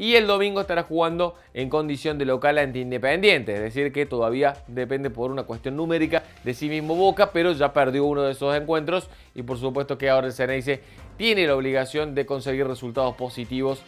y el domingo estará jugando en condición de local ante Independiente, es decir que todavía depende por una cuestión numérica de sí mismo Boca, pero ya perdió uno de esos encuentros y por supuesto que ahora el Ceneice tiene la obligación de conseguir resultados positivos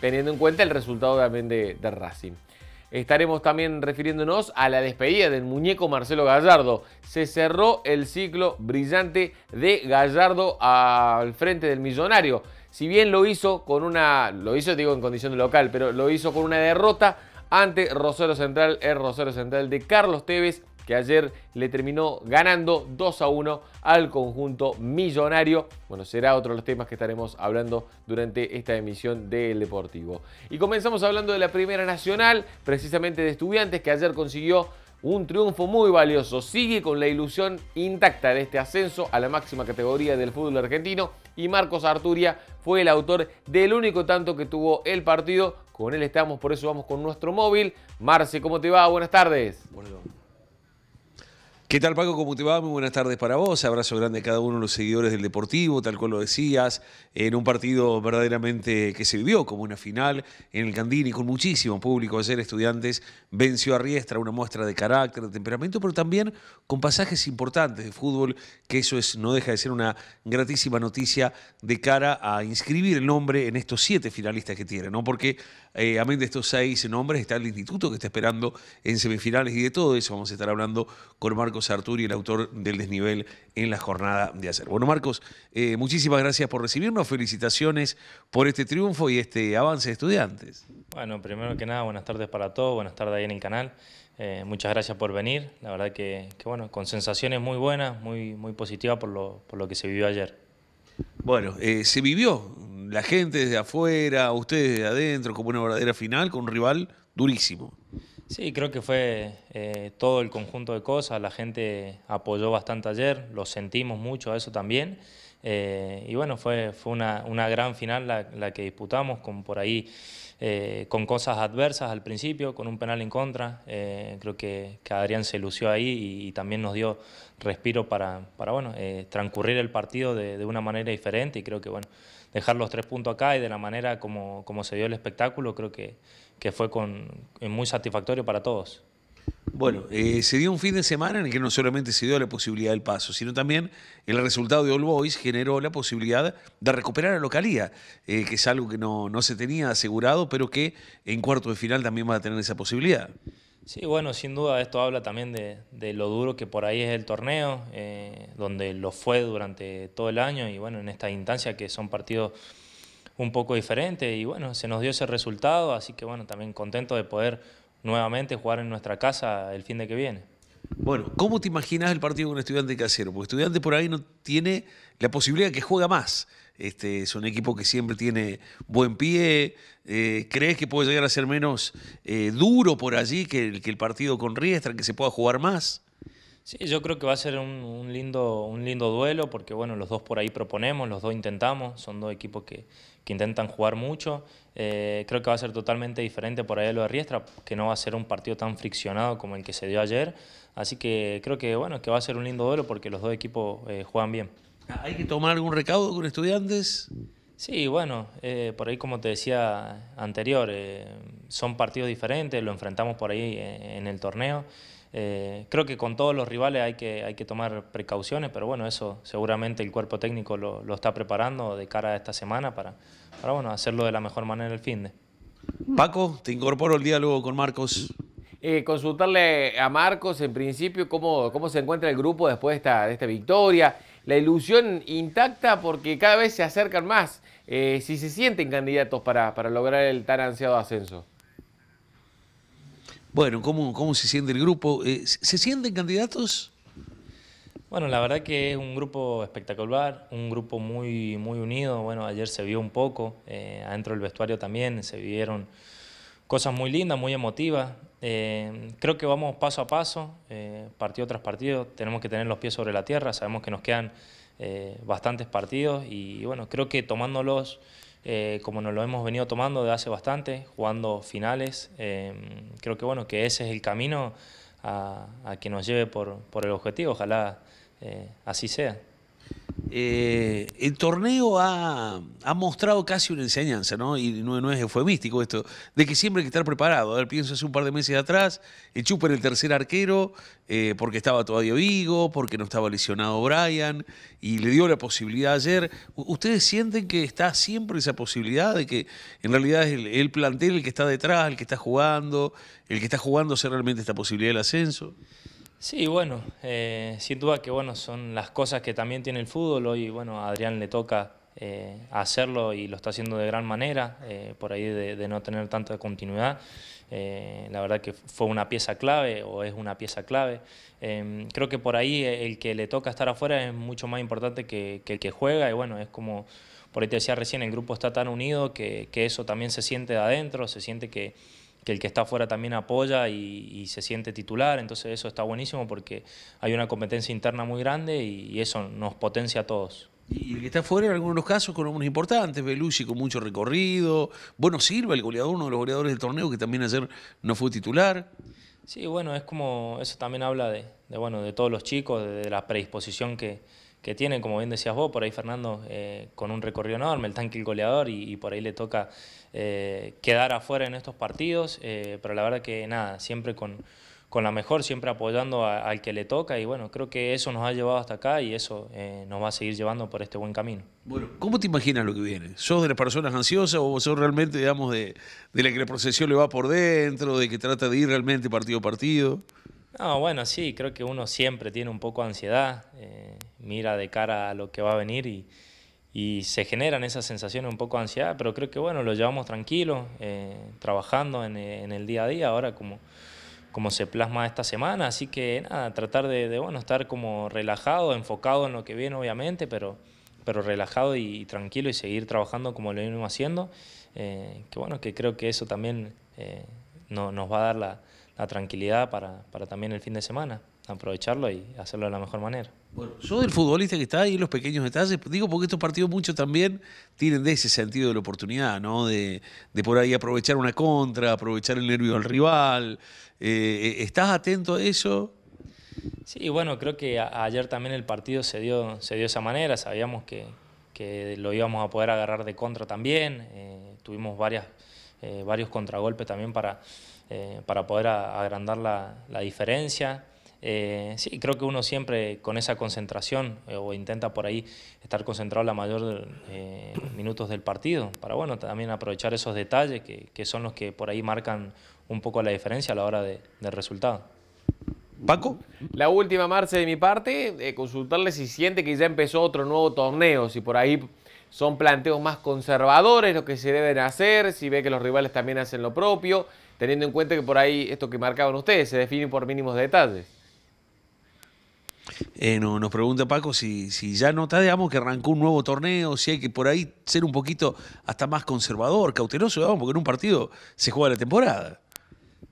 teniendo en cuenta el resultado también de Racing. Estaremos también refiriéndonos a la despedida del muñeco Marcelo Gallardo. Se cerró el ciclo brillante de Gallardo al frente del millonario. Si bien lo hizo con una, lo hizo digo en condición de local, pero lo hizo con una derrota ante Rosero Central, el Rosero Central de Carlos Tevez, que ayer le terminó ganando 2 a 1 al conjunto millonario. Bueno, será otro de los temas que estaremos hablando durante esta emisión del Deportivo. Y comenzamos hablando de la Primera Nacional, precisamente de estudiantes, que ayer consiguió un triunfo muy valioso. Sigue con la ilusión intacta de este ascenso a la máxima categoría del fútbol argentino y Marcos Arturia fue el autor del único tanto que tuvo el partido. Con él estamos, por eso vamos con nuestro móvil. Marce, ¿cómo te va? Buenas tardes. Bueno. ¿Qué tal Paco? ¿Cómo te va? Muy buenas tardes para vos. Abrazo grande a cada uno de los seguidores del Deportivo, tal cual lo decías, en un partido verdaderamente que se vivió como una final en el Candini con muchísimo público. Ayer estudiantes venció a Riestra, una muestra de carácter, de temperamento, pero también con pasajes importantes de fútbol, que eso es, no deja de ser una gratísima noticia de cara a inscribir el nombre en estos siete finalistas que tiene, ¿no? Porque eh, amén de estos seis nombres está el instituto que está esperando en semifinales y de todo eso vamos a estar hablando con Marco Marcos y el autor del desnivel en la jornada de ayer. Bueno, Marcos, eh, muchísimas gracias por recibirnos, felicitaciones por este triunfo y este avance de estudiantes. Bueno, primero que nada, buenas tardes para todos, buenas tardes ahí en el canal. Eh, muchas gracias por venir, la verdad que, bueno, con sensaciones muy buenas, muy, muy positivas por lo, por lo que se vivió ayer. Bueno, eh, se vivió la gente desde afuera, ustedes desde adentro, como una verdadera final con un rival durísimo. Sí, creo que fue eh, todo el conjunto de cosas. La gente apoyó bastante ayer, lo sentimos mucho a eso también. Eh, y bueno, fue, fue una, gran final la, que disputamos, con por ahí eh, con cosas adversas al principio, con un penal en contra. creo que, que, Adrián se lució ahí y, también nos dio respiro para, bueno, transcurrir el partido de, una manera diferente. Y creo que bueno, dejar los tres puntos acá y de la manera como, como se dio el espectáculo, creo que que fue con, eh, muy satisfactorio para todos. Bueno, eh, se dio un fin de semana en el que no solamente se dio la posibilidad del paso, sino también el resultado de All Boys generó la posibilidad de recuperar la localía, eh, que es algo que no, se tenía asegurado, pero que en cuarto de final también va a tener esa posibilidad. Sí, bueno, sin duda esto habla también de, lo duro que por ahí es el torneo, donde lo fue durante todo el año y bueno, en esta instancia que son partidos un poco diferente y bueno, se nos dio ese resultado, así que bueno, también contento de poder nuevamente jugar en nuestra casa el fin de que viene. Bueno, ¿cómo te imaginas el partido con Estudiante Casero? Porque Estudiante por ahí no tiene la posibilidad de que juega más. Este, es un equipo que siempre tiene buen pie. Eh, ¿Crees que puede llegar a ser menos eh, duro por allí que el, que el partido con Riestra, que se pueda jugar más? Sí, yo creo que va a ser un, un, lindo, un lindo duelo porque bueno, los dos por ahí proponemos, los dos intentamos, son dos equipos que, que intentan jugar mucho. Eh, creo que va a ser totalmente diferente por ahí a lo de Riestra, que no va a ser un partido tan friccionado como el que se dio ayer. Así que creo que bueno, que va a ser un lindo duelo porque los dos equipos eh, juegan bien. ¿Hay que tomar algún recaudo con estudiantes? Sí, bueno, eh, por ahí como te decía anterior, eh, son partidos diferentes, lo enfrentamos por ahí eh, en el torneo. creo que con todos los rivales hay que, hay que tomar precauciones, pero bueno, eso seguramente el cuerpo técnico lo, lo está preparando de cara a esta semana para, para bueno, hacerlo de la mejor manera el fin de. Paco, te incorporo el diálogo con Marcos. consultarle a Marcos en principio cómo, cómo se encuentra el grupo después de esta, de esta victoria la ilusión intacta porque cada vez se acercan más, eh, si se sienten candidatos para, para lograr el tan ansiado ascenso. Bueno, ¿cómo, cómo se siente el grupo? Eh, ¿Se sienten candidatos? Bueno, la verdad que es un grupo espectacular, un grupo muy, muy unido. Bueno, ayer se vio un poco, eh, adentro del vestuario también se vieron cosas muy lindas, muy emotivas. Eh, creo que vamos paso a paso, eh, partido tras partido. Tenemos que tener los pies sobre la tierra. Sabemos que nos quedan eh, bastantes partidos y bueno, creo que tomándolos eh, como nos lo hemos venido tomando de hace bastante, jugando finales, creo que bueno, que ese es el camino a, que nos lleve por el objetivo. Ojalá así sea. Eh, el torneo ha, mostrado casi una enseñanza, ¿no? Y no, es, fue esto, de que siempre hay que estar preparado. pienso hace un par de meses atrás, el Chupa era el tercer arquero, eh, porque estaba todavía vivo, porque no estaba lesionado Brian, y le dio la posibilidad ayer. ¿Ustedes sienten que está siempre esa posibilidad de que en realidad es el, plantel el que está detrás, el que está jugando, el que está jugando realmente esta posibilidad del ascenso? Sí, bueno, eh, sin duda que bueno, son las cosas que también tiene el fútbol. Hoy, bueno, a Adrián le toca eh, hacerlo y lo está haciendo de gran manera, eh, por ahí de, no tener tanta continuidad. Eh, la verdad que fue una pieza clave o es una pieza clave. Em, creo que por ahí el que le toca estar afuera es mucho más importante que, el que juega y bueno, es como, por ahí te decía recién, el grupo está tan unido que, que eso también se siente de adentro, se siente que que el que está afuera también apoya y, se siente titular, entonces eso está buenísimo porque hay una competencia interna muy grande y, eso nos potencia a todos. Y el que está afuera en algunos casos con algunos importantes, Belucci con mucho recorrido, bueno Silva, el goleador, uno de los goleadores del torneo que también ayer no fue titular. Sí, bueno, es como, eso también habla de, bueno, de todos los chicos, de la predisposición que, que tiene, como bien decías vos, por ahí Fernando, eh, con un recorrido enorme, el tanque el goleador y, por ahí le toca eh, quedar afuera en estos partidos, eh, pero la verdad que nada, siempre con, la mejor, siempre apoyando al que le toca y bueno, creo que eso nos ha llevado hasta acá y eso nos va a seguir llevando por este buen camino. Bueno, ¿cómo te imaginas lo que viene? ¿Sos de las personas ansiosas o sos realmente, digamos, de, de la que la procesión le va por dentro, de que trata de ir realmente partido a partido? No, ah, bueno, sí, creo que uno siempre tiene un poco de ansiedad, eh, mira de cara a lo que va a venir y, se generan esas sensaciones un poco de ansiedad, pero creo que bueno, lo llevamos tranquilo, eh, trabajando eh, en, el día a día, ahora como, se plasma esta semana, así que nada, tratar de, bueno, estar como relajado, enfocado en lo que viene obviamente, pero, pero relajado y, tranquilo y seguir trabajando como lo venimos haciendo, que bueno, que creo que eso también no, nos va a dar la la tranquilidad para, también el fin de semana, aprovecharlo y hacerlo de la mejor manera. Bueno, yo del futbolista que está ahí los pequeños detalles, digo porque estos partidos muchos también tienen de ese sentido de la oportunidad, ¿no? De, por ahí aprovechar una contra, aprovechar el nervio del rival. Eh, eh, ¿Estás atento a eso? Sí, bueno, creo que ayer también el partido se dio, se dio esa manera, sabíamos que, lo íbamos a poder agarrar de contra también, eh, tuvimos varias, varios contragolpes también para eh, para poder agrandar la, diferencia. Eh, sí, creo que uno siempre con esa concentración eh, o intenta por ahí estar concentrado la mayor de minutos del partido para bueno también aprovechar esos detalles que, son los que por ahí marcan un poco la diferencia a la hora del resultado. Paco. La última, marcha de mi parte, consultarle si siente que ya empezó otro nuevo torneo, si por ahí son planteos más conservadores lo que se deben hacer, si ve que los rivales también hacen lo propio teniendo en cuenta que por ahí esto que marcaban ustedes se define por mínimos detalles. Eh, nos pregunta Paco si, si ya nota, digamos, que arrancó un nuevo torneo, si hay que por ahí ser un poquito hasta más conservador, cauteloso, digamos, porque en un partido se juega la temporada.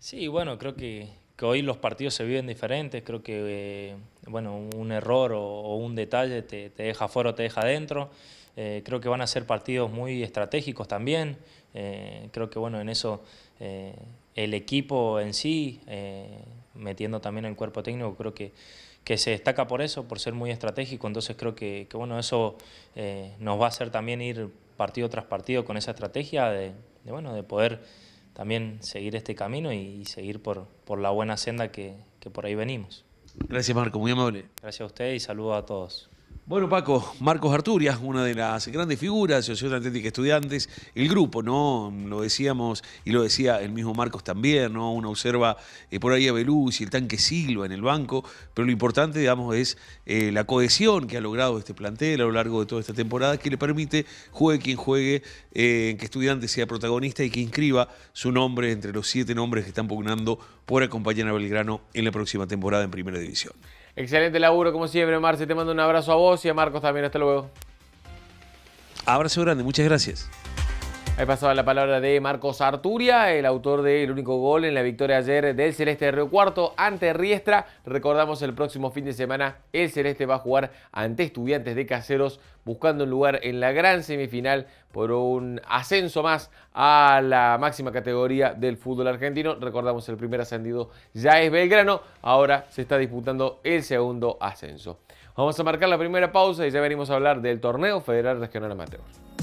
Sí, bueno, creo que, hoy los partidos se viven diferentes, creo que eh, bueno, un error o, un detalle te, deja fuera o te deja dentro. Eh, creo que van a ser partidos muy estratégicos también. creo que bueno, en eso eh, el equipo en sí, eh, metiendo también el cuerpo técnico, creo que, que, se destaca por eso, por ser muy estratégico, entonces creo que, bueno, eso eh, nos va a hacer también ir partido tras partido con esa estrategia de, bueno, de poder también seguir este camino y, seguir por, por, la buena senda que, por ahí venimos. Gracias Marco, muy amable. Gracias a usted y saludos a todos. Bueno, Paco, Marcos Arturias, una de las grandes figuras de Asociación Atlética Estudiantes, el grupo, ¿no? Lo decíamos y lo decía el mismo Marcos también, ¿no? Uno observa eh, por ahí a Beluz y el tanque Silva en el banco, pero lo importante, digamos, es eh, la cohesión que ha logrado este plantel a lo largo de toda esta temporada, que le permite, juegue quien juegue, en eh, que estudiante sea protagonista y que inscriba su nombre entre los siete nombres que están pugnando por acompañar a Belgrano en la próxima temporada en Primera División. Excelente laburo, como siempre, Marce. Te mando un abrazo a vos y a Marcos también. Hasta luego. Abrazo grande, muchas gracias. Ahí pasaba la palabra de Marcos Arturia, el autor del único gol en la victoria ayer del Celeste de Río Cuarto ante Riestra. Recordamos el próximo fin de semana el Celeste va a jugar ante Estudiantes de Caseros buscando un lugar en la gran semifinal por un ascenso más a la máxima categoría del fútbol argentino. Recordamos el primer ascendido ya es Belgrano, ahora se está disputando el segundo ascenso. Vamos a marcar la primera pausa y ya venimos a hablar del torneo federal regional amateur.